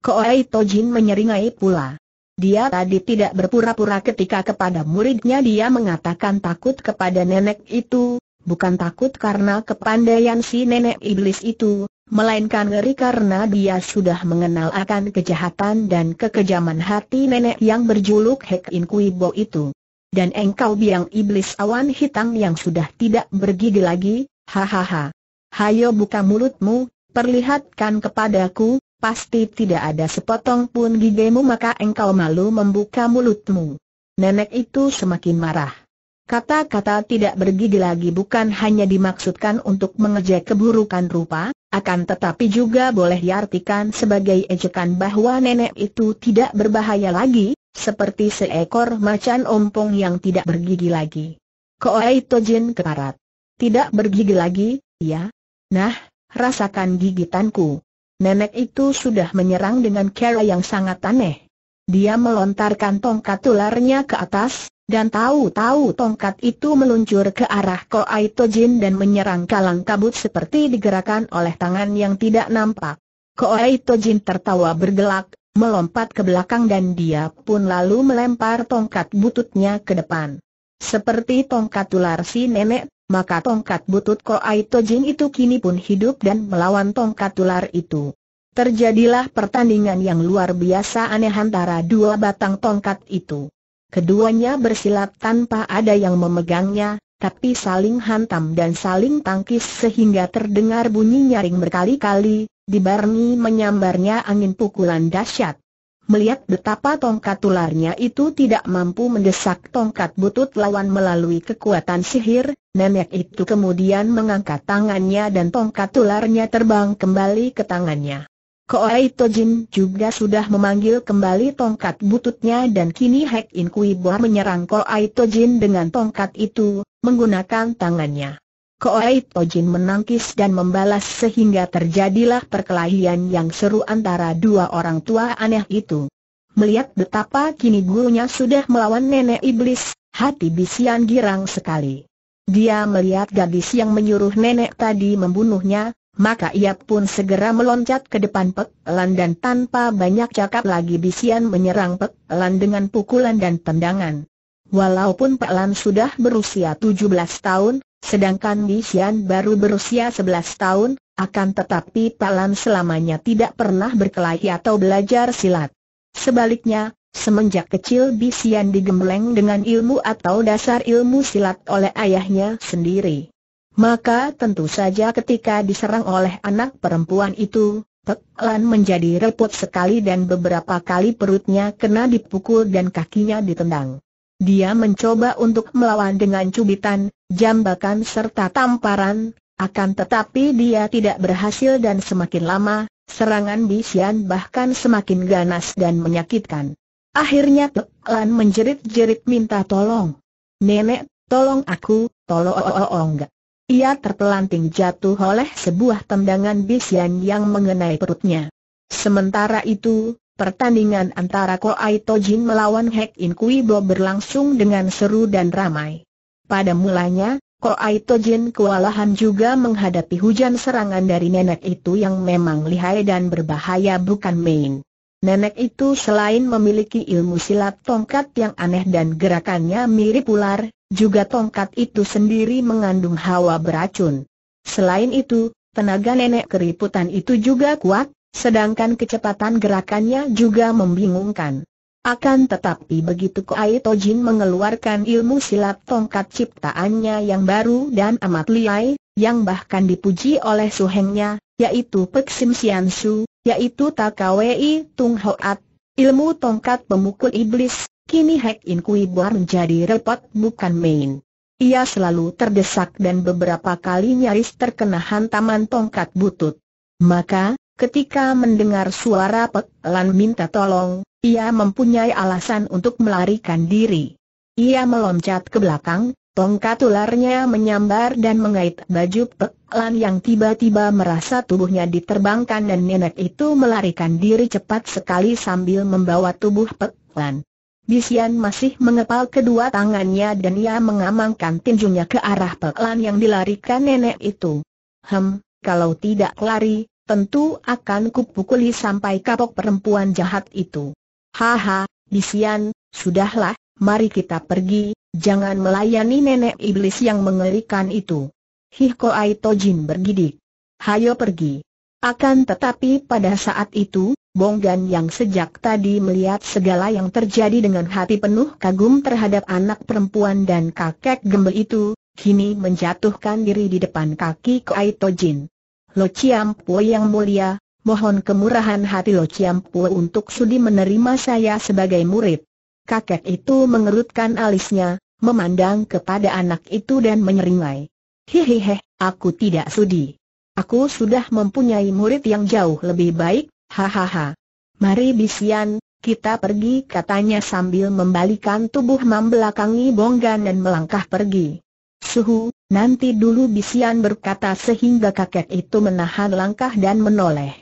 Koei Tojin menyeringai pula. Dia tadi tidak berpura-pura ketika kepada muridnya dia mengatakan takut kepada nenek itu, bukan takut karena kepandaian si nenek iblis itu, melainkan ngeri karena dia sudah mengenal akan kejahatan dan kekejaman hati nenek yang berjuluk Hek In Kui Bo itu. Dan engkau biang iblis awan hitam yang sudah tidak bergigi lagi, hahaha. Hayo buka mulutmu, perlihatkan kepadaku, pasti tidak ada sepotong pun gigimu maka engkau malu membuka mulutmu. Nenek itu semakin marah. Kata-kata tidak bergigi lagi bukan hanya dimaksudkan untuk mengejek keburukan rupa, akan tetapi juga boleh diartikan sebagai ejekan bahwa nenek itu tidak berbahaya lagi, seperti seekor macan ompong yang tidak bergigi lagi. Koei Tojin keparat. Tidak bergigi lagi, ya? Nah, rasakan gigitanku. Nenek itu sudah menyerang dengan cara yang sangat aneh. Dia melontarkan tongkat ularnya ke atas, dan tahu-tahu tongkat itu meluncur ke arah Ko Jin dan menyerang kalang kabut seperti digerakkan oleh tangan yang tidak nampak. Ko Jin tertawa bergelak, melompat ke belakang dan dia pun lalu melempar tongkat bututnya ke depan. Seperti tongkat ular si nenek, maka tongkat butut Ko Jin itu kini pun hidup dan melawan tongkat ular itu. Terjadilah pertandingan yang luar biasa aneh antara dua batang tongkat itu. Keduanya bersilat tanpa ada yang memegangnya, tapi saling hantam dan saling tangkis sehingga terdengar bunyi nyaring berkali-kali, dibarengi menyambarnya angin pukulan dahsyat. Melihat betapa tongkat tularnya itu tidak mampu mendesak tongkat butut lawan melalui kekuatan sihir, nenek itu kemudian mengangkat tangannya dan tongkat tularnya terbang kembali ke tangannya. Koei Tojin juga sudah memanggil kembali tongkat bututnya dan kini Hek In Kui Bo menyerang Koei Tojin dengan tongkat itu, menggunakan tangannya. Koei Tojin menangkis dan membalas sehingga terjadilah perkelahian yang seru antara dua orang tua aneh itu. Melihat betapa kini gurunya sudah melawan nenek iblis, hati Bisian girang sekali. Dia melihat gadis yang menyuruh nenek tadi membunuhnya, maka ia pun segera meloncat ke depan Pek Lan dan tanpa banyak cakap lagi Bisian menyerang Pek Lan dengan pukulan dan tendangan. Walaupun Pek Lan sudah berusia 17 tahun, sedangkan Bisian baru berusia 11 tahun, akan tetapi Pek Lan selamanya tidak pernah berkelahi atau belajar silat. Sebaliknya, semenjak kecil Bisian digembleng dengan ilmu atau dasar ilmu silat oleh ayahnya sendiri. Maka tentu saja ketika diserang oleh anak perempuan itu, Pek Lan menjadi repot sekali dan beberapa kali perutnya kena dipukul dan kakinya ditendang. Dia mencoba untuk melawan dengan cubitan, jambakan serta tamparan, akan tetapi dia tidak berhasil dan semakin lama, serangan Bisian bahkan semakin ganas dan menyakitkan. Akhirnya Pek Lan menjerit-jerit minta tolong. Nenek, tolong aku, tolong enggak. Ia terpelanting jatuh oleh sebuah tendangan bisian yang mengenai perutnya. Sementara itu, pertandingan antara Aito Jin melawan Hek In Kui Bo berlangsung dengan seru dan ramai. Pada mulanya, Aito Jin kewalahan juga menghadapi hujan serangan dari nenek itu yang memang lihai dan berbahaya bukan main. Nenek itu selain memiliki ilmu silat tongkat yang aneh dan gerakannya mirip ular, juga tongkat itu sendiri mengandung hawa beracun. Selain itu, tenaga nenek keriputan itu juga kuat, sedangkan kecepatan gerakannya juga membingungkan. Akan tetapi begitu Koai Jin mengeluarkan ilmu silat tongkat ciptaannya yang baru dan amat liai, yang bahkan dipuji oleh suhengnya, yaitu Pek Sim Sian Su, yaitu Takawei Tung Hoat, ilmu tongkat pemukul iblis, Kini Hek In Kui Buar menjadi repot bukan main. Ia selalu terdesak dan beberapa kali nyaris terkena hantaman tongkat butut. Maka, ketika mendengar suara Pek Lan minta tolong, ia mempunyai alasan untuk melarikan diri. Ia meloncat ke belakang, tongkat ularnya menyambar dan mengait baju Pek Lan yang tiba-tiba merasa tubuhnya diterbangkan dan nenek itu melarikan diri cepat sekali sambil membawa tubuh Pek Lan. Bisian masih mengepal kedua tangannya dan ia mengamankan tinjunya ke arah pelan yang dilarikan nenek itu. Hem, kalau tidak lari, tentu akan kupukuli sampai kapok perempuan jahat itu. Haha, Bisian, sudahlah, mari kita pergi, jangan melayani nenek iblis yang mengerikan itu. Hihko Aito Jin bergidik. Hayo pergi. Akan tetapi pada saat itu, Bonggan yang sejak tadi melihat segala yang terjadi dengan hati penuh kagum terhadap anak perempuan dan kakek gembel itu, kini menjatuhkan diri di depan kaki Kai Tojin. Lo Chiam Pue yang mulia, mohon kemurahan hati Lo Chiam Pue untuk sudi menerima saya sebagai murid. Kakek itu mengerutkan alisnya, memandang kepada anak itu dan menyeringai. Hehehe, aku tidak sudi. Aku sudah mempunyai murid yang jauh lebih baik, hahaha. Mari Bisian, kita pergi katanya sambil membalikan tubuh membelakangi Bonggan dan melangkah pergi. Suhu, nanti dulu Bisian berkata sehingga kakek itu menahan langkah dan menoleh.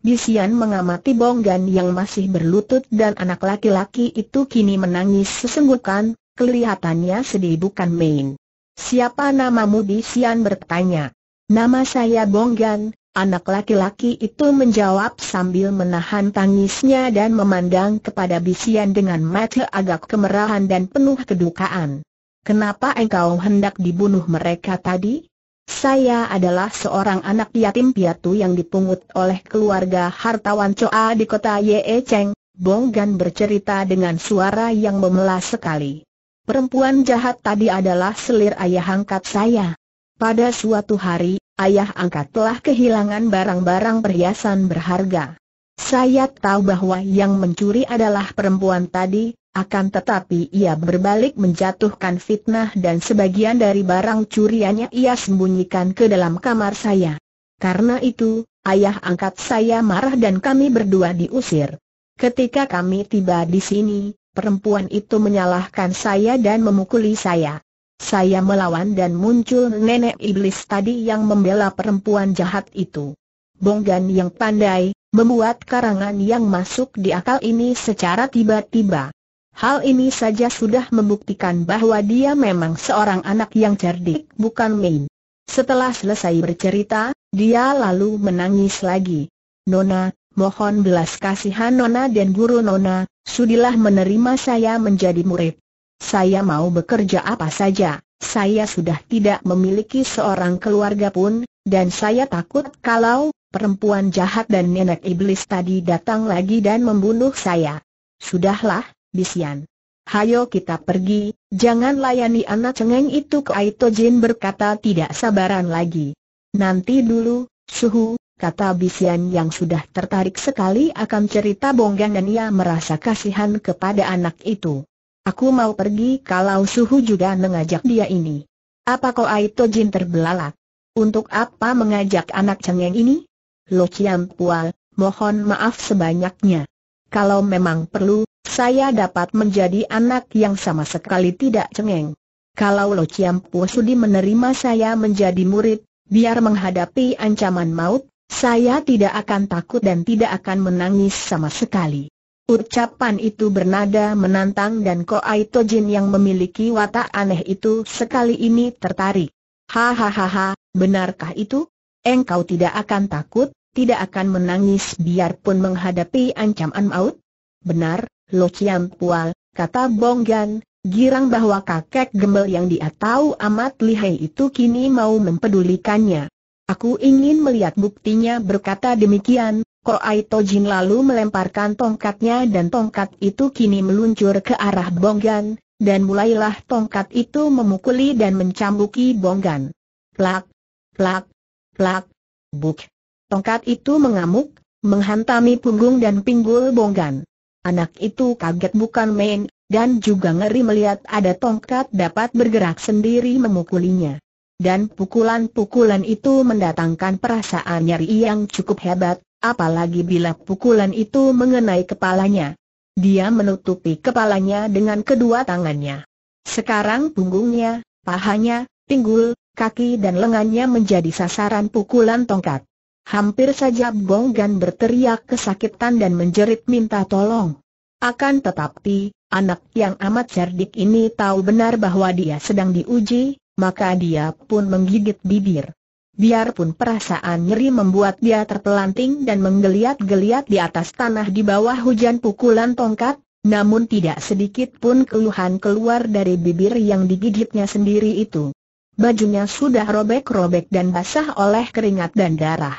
Bisian mengamati Bonggan yang masih berlutut dan anak laki-laki itu kini menangis sesenggukan, kelihatannya sedih bukan main. Siapa namamu Bisian bertanya. Nama saya Bonggan, anak laki-laki itu menjawab sambil menahan tangisnya dan memandang kepada Bisian dengan mata agak kemerahan dan penuh kedukaan. Kenapa engkau hendak dibunuh mereka tadi? Saya adalah seorang anak yatim piatu yang dipungut oleh keluarga hartawan Choa di kota Ye Cheng, Bonggan bercerita dengan suara yang memelas sekali. Perempuan jahat tadi adalah selir ayah angkat saya. Pada suatu hari, ayah angkat telah kehilangan barang-barang perhiasan berharga. Saya tahu bahwa yang mencuri adalah perempuan tadi, akan tetapi ia berbalik menjatuhkan fitnah dan sebagian dari barang curiannya ia sembunyikan ke dalam kamar saya. Karena itu, ayah angkat saya marah dan kami berdua diusir. Ketika kami tiba di sini, perempuan itu menyalahkan saya dan memukuli saya. Saya melawan dan muncul nenek iblis tadi yang membela perempuan jahat itu. Bonggan yang pandai, membuat karangan yang masuk di akal ini secara tiba-tiba. Hal ini saja sudah membuktikan bahwa dia memang seorang anak yang cerdik, bukan main. Setelah selesai bercerita, dia lalu menangis lagi. Nona, mohon belas kasihan Nona dan guru Nona, sudilah menerima saya menjadi murid. Saya mau bekerja apa saja, saya sudah tidak memiliki seorang keluarga pun, dan saya takut kalau perempuan jahat dan nenek iblis tadi datang lagi dan membunuh saya. Sudahlah, Bisian. Hayo kita pergi, jangan layani anak cengeng itu Kaito Jin berkata tidak sabaran lagi. Nanti dulu, Suhu, kata Bisian yang sudah tertarik sekali akan cerita dan ia merasa kasihan kepada anak itu. Aku mau pergi kalau suhu juga mengajak dia ini. Apa kau Aito Jin terbelalak? Untuk apa mengajak anak cengeng ini? Lo Chiam Pual, mohon maaf sebanyaknya. Kalau memang perlu, saya dapat menjadi anak yang sama sekali tidak cengeng. Kalau Lo Chiam Pu sudi menerima saya menjadi murid, biar menghadapi ancaman maut, saya tidak akan takut dan tidak akan menangis sama sekali. Ucapan itu bernada menantang dan Aito Jin yang memiliki watak aneh itu sekali ini tertarik. Hahaha, benarkah itu? Engkau tidak akan takut, tidak akan menangis biarpun menghadapi ancaman maut? Benar, Lo Chiam Pual, kata Bonggan, girang bahwa kakek gembel yang dia tahu amat lihai itu kini mau mempedulikannya. Aku ingin melihat buktinya berkata demikian, Koai Tojin lalu melemparkan tongkatnya dan tongkat itu kini meluncur ke arah Bonggan, dan mulailah tongkat itu memukuli dan mencambuki Bonggan. Plak, plak, plak, buk. Tongkat itu mengamuk, menghantami punggung dan pinggul Bonggan. Anak itu kaget bukan main, dan juga ngeri melihat ada tongkat dapat bergerak sendiri memukulinya. Dan pukulan-pukulan itu mendatangkan perasaan nyeri yang cukup hebat, Apalagi bila pukulan itu mengenai kepalanya. Dia menutupi kepalanya dengan kedua tangannya. Sekarang punggungnya, pahanya, pinggul, kaki dan lengannya menjadi sasaran pukulan tongkat. Hampir saja Bonggan berteriak kesakitan dan menjerit minta tolong. Akan tetapi, anak yang amat cerdik ini tahu benar bahwa dia sedang diuji, maka dia pun menggigit bibir biarpun perasaan nyeri membuat dia terpelanting dan menggeliat-geliat di atas tanah di bawah hujan pukulan tongkat, namun tidak sedikit pun keluhan keluar dari bibir yang digigitnya sendiri itu. Bajunya sudah robek-robek dan basah oleh keringat dan darah.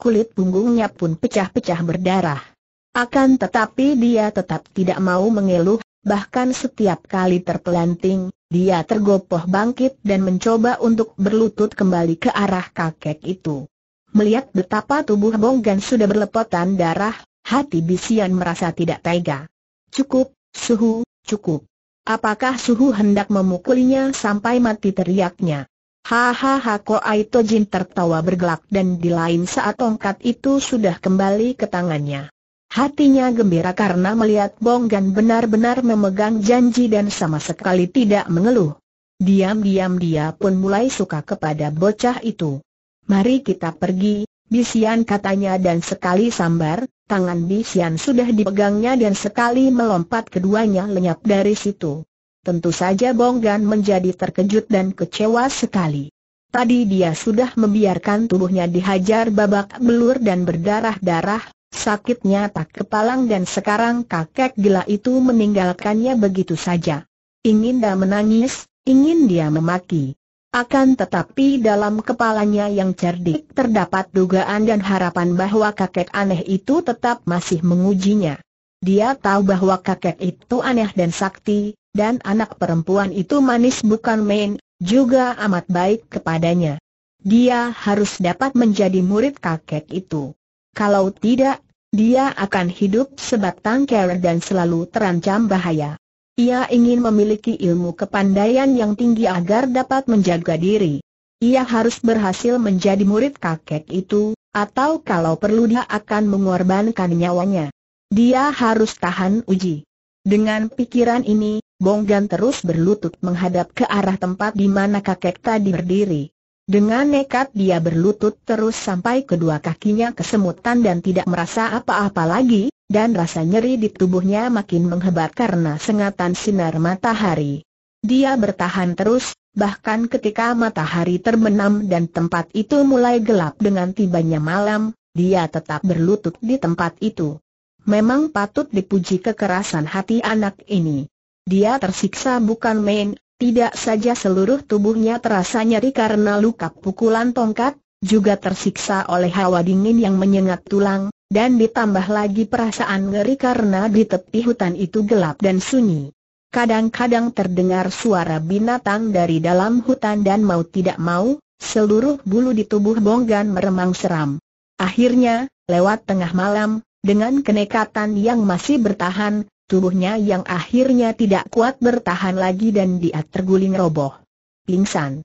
Kulit punggungnya pun pecah-pecah berdarah. Akan tetapi dia tetap tidak mau mengeluh, bahkan setiap kali terpelanting, dia tergopoh bangkit dan mencoba untuk berlutut kembali ke arah kakek itu. Melihat betapa tubuh Bonggan sudah berlepotan darah, hati Bisian merasa tidak tega. Cukup, Suhu, cukup. Apakah Suhu hendak memukulinya sampai mati teriaknya? Hahaha Aito Jin tertawa bergelak dan di lain saat tongkat itu sudah kembali ke tangannya. Hatinya gembira karena melihat Bonggan benar-benar memegang janji dan sama sekali tidak mengeluh. Diam-diam dia pun mulai suka kepada bocah itu. Mari kita pergi, Bisian katanya dan sekali sambar, tangan Bisian sudah dipegangnya dan sekali melompat keduanya lenyap dari situ. Tentu saja Bonggan menjadi terkejut dan kecewa sekali. Tadi dia sudah membiarkan tubuhnya dihajar babak belur dan berdarah-darah, Sakitnya tak kepalang dan sekarang kakek gila itu meninggalkannya begitu saja. Ingin dia menangis, ingin dia memaki. Akan tetapi dalam kepalanya yang cerdik terdapat dugaan dan harapan bahwa kakek aneh itu tetap masih mengujinya. Dia tahu bahwa kakek itu aneh dan sakti, dan anak perempuan itu manis bukan main, juga amat baik kepadanya. Dia harus dapat menjadi murid kakek itu. Kalau tidak, dia akan hidup sebatang kara dan selalu terancam bahaya. Ia ingin memiliki ilmu kepandaian yang tinggi agar dapat menjaga diri. Ia harus berhasil menjadi murid kakek itu, atau kalau perlu dia akan mengorbankan nyawanya. Dia harus tahan uji. Dengan pikiran ini, Bonggan terus berlutut menghadap ke arah tempat di mana kakek tadi berdiri. Dengan nekat dia berlutut terus sampai kedua kakinya kesemutan dan tidak merasa apa-apa lagi, dan rasa nyeri di tubuhnya makin menghebat karena sengatan sinar matahari. Dia bertahan terus, bahkan ketika matahari terbenam dan tempat itu mulai gelap dengan tibanya malam, dia tetap berlutut di tempat itu. Memang patut dipuji kekerasan hati anak ini. Dia tersiksa bukan main, tidak saja seluruh tubuhnya terasa nyeri karena luka pukulan tongkat, juga tersiksa oleh hawa dingin yang menyengat tulang, dan ditambah lagi perasaan ngeri karena di tepi hutan itu gelap dan sunyi. Kadang-kadang terdengar suara binatang dari dalam hutan dan mau tidak mau, seluruh bulu di tubuh Bonggan meremang seram. Akhirnya, lewat tengah malam, dengan kenekatan yang masih bertahan, tubuhnya yang akhirnya tidak kuat bertahan lagi dan dia terguling roboh. Pingsan.